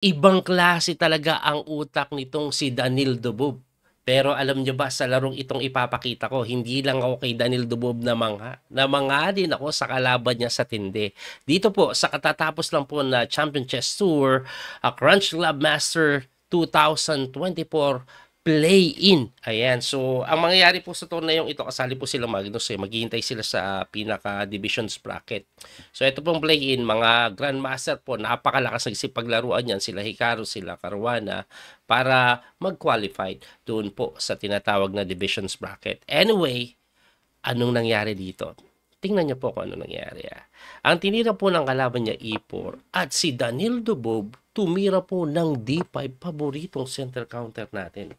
Ibang klase talaga ang utak nitong si Daniel Dubov. Pero alam niyo ba, sa larong itong ipapakita ko, hindi lang ako kay Daniel Dubob na mangha. Na mangha din ako sa kalaban niya sa tindi. Dito po, sa katatapos lang po na Champion Chess Tour, a Crunch Club Master 2024 play-in. Ayan. So, ang mangyayari po sa yung ito, kasali po sila Magnus. Eh. Maghihintay sila sa pinaka-divisions bracket. So, ito pong play-in, mga grandmaster po, napakalakas ng nagsipaglaruan yan. Sila Hikaru, sila Caruana, para mag-qualify doon po sa tinatawag na divisions bracket. Anyway, anong nangyari dito? Tingnan niyo po kung ano nangyari. Ah. Ang tinira po ng kalaban niya E4, at si Daniel Dubob tumira po ng D5 paboritong center counter natin.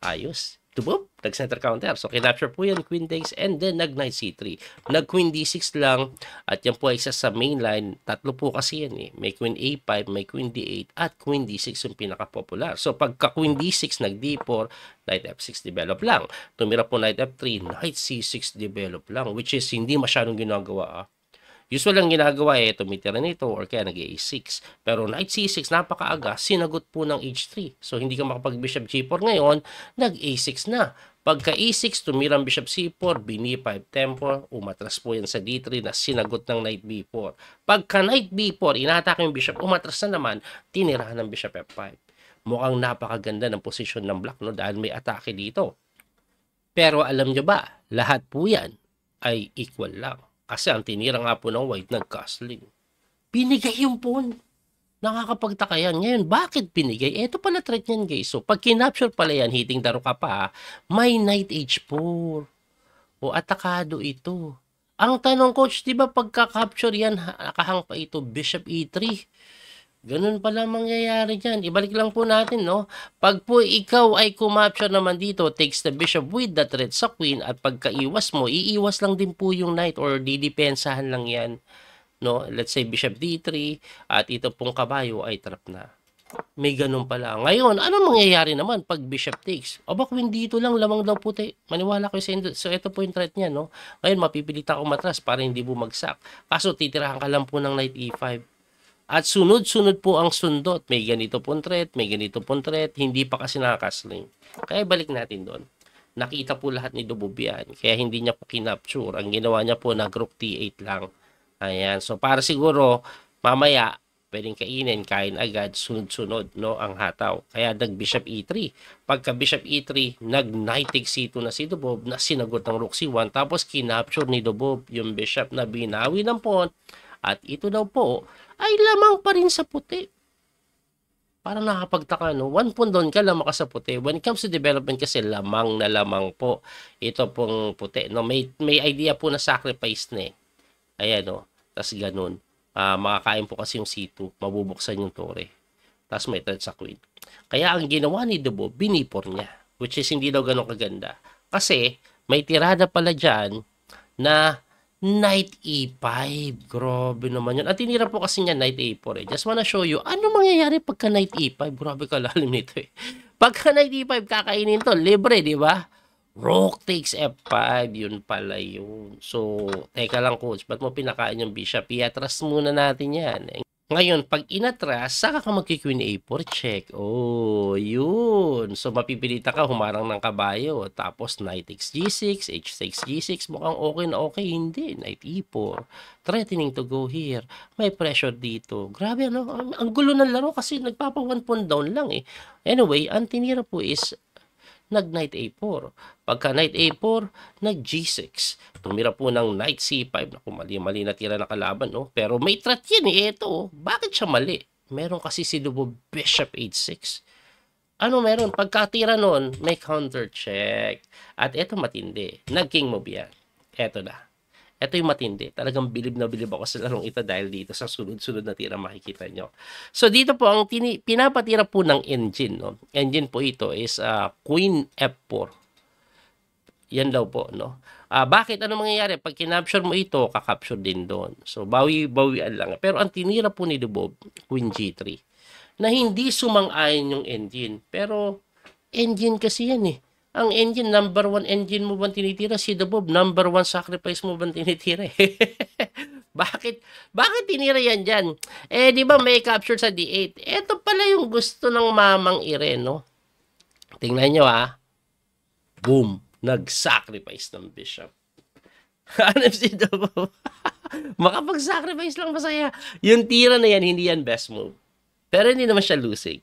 Ayos. Tubob, nag-center counter. So, kinapture po yan, queen takes, and then nag-knight c3. Nag-queen d6 lang, at yan po ay isa sa main line. Tatlo po kasi yan eh. May queen a5, may queen d8, at queen d6 yung pinaka-popular. So, pagka queen d6, nag d4, knight f6 develop lang. Tumira po knight f3, knight c6 develop lang, which is hindi masyadong ginagawa ah Usual ang ginagawa eh, tumitira nito or kaya nag a6. Pero knight c6, napakaaga, sinagot po ng h3. So hindi ka makapag-bishop g4 ngayon, nag a6 na. Pagka e6, tumirang bishop c4, bini5 tempo, umatras po yan sa d3 na sinagot ng knight b4. Pagka knight b4, inatake yung bishop, umatras na naman, tinirahan ng bishop f5. Mukhang napakaganda ng posisyon ng black no dahil may atake dito. Pero alam nyo ba, lahat po yan ay equal lang. Kasi ang tinira nga po ng White, nag-Gosling. Binigay yung pawn. Nakakapagtaka yan. Ngayon, bakit binigay? Ito pala threat niyan, guys. So, pag kinapture pala yan, hitting daro ka pa, may knight h4. O, atakado ito. Ang tanong, coach, di ba pagka-capture yan, nakahang pa ito, bishop e3? Ganun pala mangyayari dyan. Ibalik lang po natin, no? Pag po ikaw ay kumapture naman dito, takes the bishop with the threat sa queen at pagkaiwas mo, iiwas lang din po yung knight or didepensahan lang yan. No? Let's say bishop d3 at ito pong kabayo ay trap na. May ganun pala. Ngayon, ano mangyayari naman pag bishop takes? Aba, queen dito lang, lamang daw puti. Maniwala ko sa So, ito po yung threat niya, no? Ngayon, mapipilit ako matras para hindi bumagsak. Kaso, titirahan ka lang po ng knight e5 at sunod-sunod po ang sundot. May ganito pong threat, may ganito pong threat, hindi pa kasi nakakasling. Kaya balik natin doon. Nakita po lahat ni Dububian, kaya hindi niya po kinapture. Ang ginawa niya po na group T8 lang. Ayan, so para siguro mamaya pwedeng kainin, kain agad, sunod-sunod no, ang hataw. Kaya nag-bishop e3. Pagka bishop e3, nag-knight c2 na si Dubob na sinagot ng rook c1 tapos kinapture ni Dubob yung bishop na binawi ng pawn at ito daw po ay lamang pa rin sa puti. Para nakapagtaka, no? One pound doon ka, lamang ka sa puti. When it comes to development kasi lamang na lamang po. Ito pong puti, no? May, may idea po na sacrifice na eh. Ayan, no? Tapos ganun. Uh, makakain po kasi yung C2. Mabubuksan yung tore. Tapos may threat sa queen. Kaya ang ginawa ni Dubo, binipor niya. Which is hindi daw ganun kaganda. Kasi may tirada pala dyan na Knight E5. Grabe naman yun. At tinira po kasi niya Knight A4 eh. Just wanna show you, ano mangyayari pagka Knight E5? Grabe kalalim nito eh. Pagka Knight E5, kakainin to. Libre, di ba? Rook takes F5. Yun pala yun. So, teka lang coach, ba't mo pinakain yung bishop? Iatras muna natin yan. Ngayon, pag inatras, saka ka magki-Q&A for check. Oh, yun. So, mapipilita ka humarang ng kabayo. Tapos, knight x6, h6, g6. Mukhang okay na okay. Hindi. Knight e4. Threatening to go here. May pressure dito. Grabe, ano? Ang, gulo ng laro kasi nagpapa 1 pawn down lang eh. Anyway, ang tinira po is nag knight a4. Pagka knight a4, nag g6. Tumira po ng knight c5. Naku, mali-mali na tira na kalaban, no? Pero may threat yan eh, ito. Oh. Bakit siya mali? Meron kasi si Lubo bishop h6. Ano meron? Pagkatira nun, may counter check. At ito matindi. Nag-king move yan. Ito na. Ito yung matindi. Talagang bilib na bilib ako sa larong ito dahil dito sa sunod-sunod na tira makikita nyo. So dito po, ang tini pinapatira po ng engine. No? Engine po ito is uh, Queen F4. Yan daw po. No? Uh, bakit? Ano mangyayari? Pag kinapture mo ito, kakapture din doon. So bawi-bawian lang. Pero ang tinira po ni Dubov, Queen G3 na hindi sumang-ayon yung engine. Pero engine kasi yan eh. Ang engine, number one engine mo bang tinitira? Si The Bob, number one sacrifice mo bang tinitira? bakit? Bakit tinira yan dyan? Eh, di ba may capture sa D8? Ito pala yung gusto ng mamang Irene, no? Tingnan nyo, ha? Ah. Boom! Nag-sacrifice ng bishop. Hanap si The Bob. Makapag-sacrifice lang masaya. Yung tira na yan, hindi yan best move. Pero hindi naman siya losing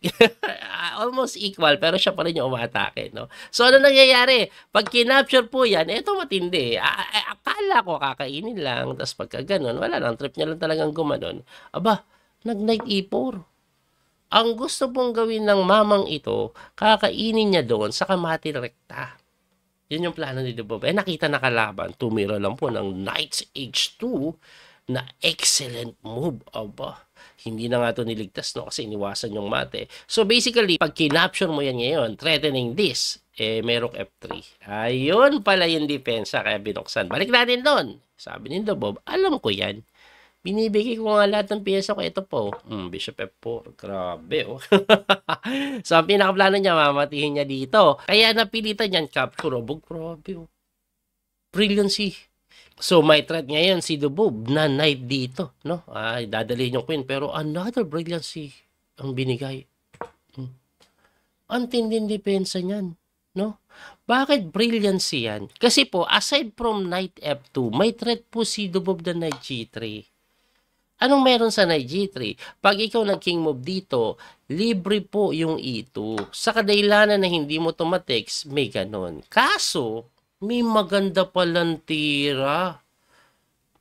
almost equal, pero siya pa rin yung umatake, no? So, ano nangyayari? Pag kinapture po yan, eto matindi. A- akala ko kakainin lang, tapos pagka ganun, wala lang, trip niya lang talagang gumanon. Aba, nag-night e4. Ang gusto pong gawin ng mamang ito, kakainin niya doon sa kamati rekta. Yun yung plano ni Dubov. Eh, nakita na kalaban. Tumira lang po ng Knights H2 na excellent move. Aba, hindi na nga ito niligtas no kasi iniwasan yung mate. So basically, pag kinapture mo yan ngayon, threatening this, eh, merong F3. Ayun pala yung depensa kaya binuksan. Balik natin doon. Sabi ni Bob, alam ko yan. Binibigay ko nga lahat ng piyesa ko. Ito po. Mm, Bishop F4. Grabe, oh. so, ang pinakaplano niya, mamatihin niya dito. Kaya napilitan niyan, capture. Oh, grabe, oh. Brilliancy. So my threat ngayon si Dubob na knight dito, no? Ay dadalhin yung queen pero another brilliancy ang binigay. Hmm. Ang depensa niyan, no? Bakit brilliancy yan? Kasi po aside from knight f2, may threat po si Dubob na knight g3. Anong meron sa knight g3? Pag ikaw nag king move dito, libre po yung e2. Sa kadahilanan na hindi mo tumatex, may ganon. Kaso, may maganda palang tira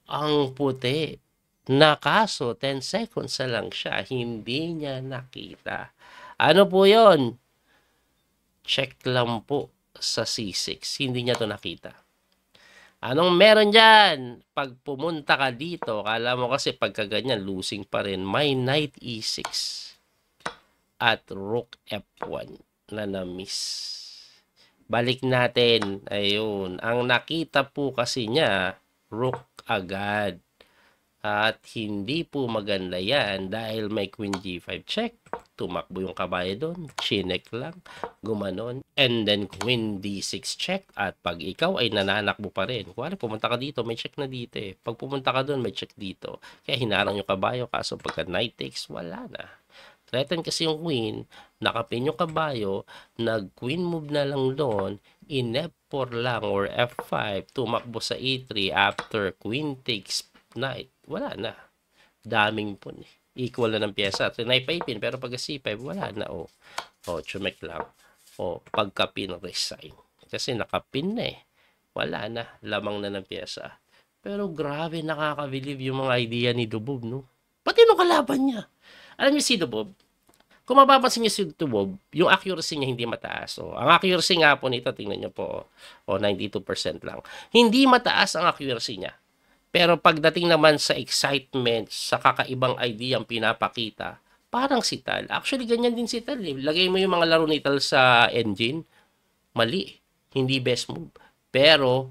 ang puti. Nakaso, 10 seconds na lang siya, hindi niya nakita. Ano po yon? Check lang po sa C6. Hindi niya to nakita. Anong meron dyan? Pag pumunta ka dito, kala mo kasi pagkaganyan, losing pa rin. May knight E6 at rook F1 na na-miss. Balik natin. Ayun. Ang nakita po kasi niya, rook agad. At hindi po maganda yan dahil may queen g5 check. Tumakbo yung kabayo doon. Chinek lang. Gumanon. And then queen d6 check. At pag ikaw ay nananakbo pa rin. Kuwala, pumunta ka dito. May check na dito eh. Pag pumunta ka doon, may check dito. Kaya hinarang yung kabayo. Kaso pagka knight takes, wala na. Threaten kasi yung queen, nakapin yung kabayo, nag-queen move na lang doon, in F4 lang or F5, tumakbo sa E3 after queen takes knight. Wala na. Daming po Eh. Equal na ng pyesa. Trinay pa ipin, pero pag C5, wala na. O, oh. o oh, chumek lang. O, oh, pagkapin, resign. Kasi nakapin na eh. Wala na. Lamang na ng pyesa. Pero grabe, nakakabilib yung mga idea ni Dubov, no? Pati nung kalaban niya. Alam niyo si Bob, kung mapapansin niyo si Bob, yung accuracy niya hindi mataas. So, oh. ang accuracy nga po nito, tingnan niyo po, o oh, 92% lang. Hindi mataas ang accuracy niya. Pero pagdating naman sa excitement, sa kakaibang idea ang pinapakita, parang si Tal. Actually, ganyan din si Tal. Eh. Lagay mo yung mga laro ni Tal sa engine, mali. Hindi best move. Pero,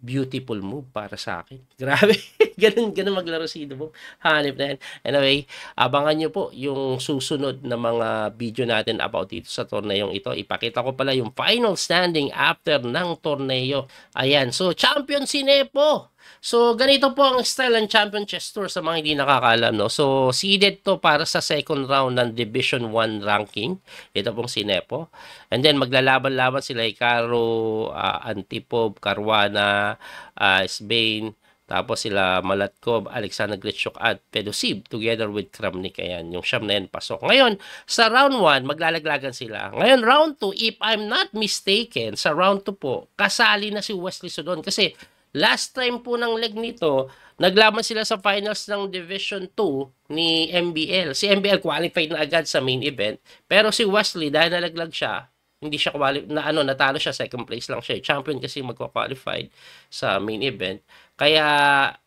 beautiful move para sa akin. Grabe. ganun, ganun maglaro si Ido Hanip na yan. Anyway, abangan nyo po yung susunod na mga video natin about dito sa torneyong ito. Ipakita ko pala yung final standing after ng torneo. Ayan. So, champion si Nepo. So, ganito po ang style ng Champion Chess Tour sa mga hindi nakakaalam. No? So, seeded to para sa second round ng Division 1 ranking. Ito pong si Nepo. And then, maglalaban-laban sila Icaro, uh, ah, Antipov, Caruana, uh, Spain, tapos sila Malatkov, Alexander Gretschuk at Pedosib together with Kramnik. Ayan, yung siyam na yan pasok. Ngayon, sa round 1, maglalaglagan sila. Ngayon, round 2, if I'm not mistaken, sa round 2 po, kasali na si Wesley Sudon. Kasi Last time po ng leg nito, naglaban sila sa finals ng Division 2 ni MBL. Si MBL qualified na agad sa main event, pero si Wesley dahil nalaglag siya, hindi siya qualified na ano natalo siya second place lang siya. Eh. Champion kasi magko-qualified sa main event. Kaya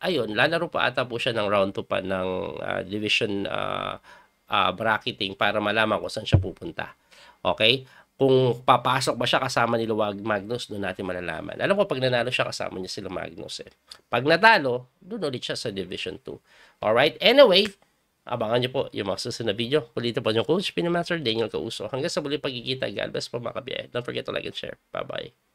ayun, lalaro pa ata po siya ng round 2 pa ng uh, division uh, uh, bracketing para malaman kung saan siya pupunta. Okay? Kung papasok ba siya kasama ni Luwag Magnus, doon natin malalaman. Alam ko, pag nanalo siya, kasama niya si Luwag Magnus. Eh. Pag natalo, doon ulit siya sa Division 2. Alright? Anyway, abangan niyo po yung mga susunod na video. Ulit pa yung coach, Pinamaster Daniel Kauso. Hanggang sa muli pagkikita, God bless po mga kabiyahe. Don't forget to like and share. Bye-bye.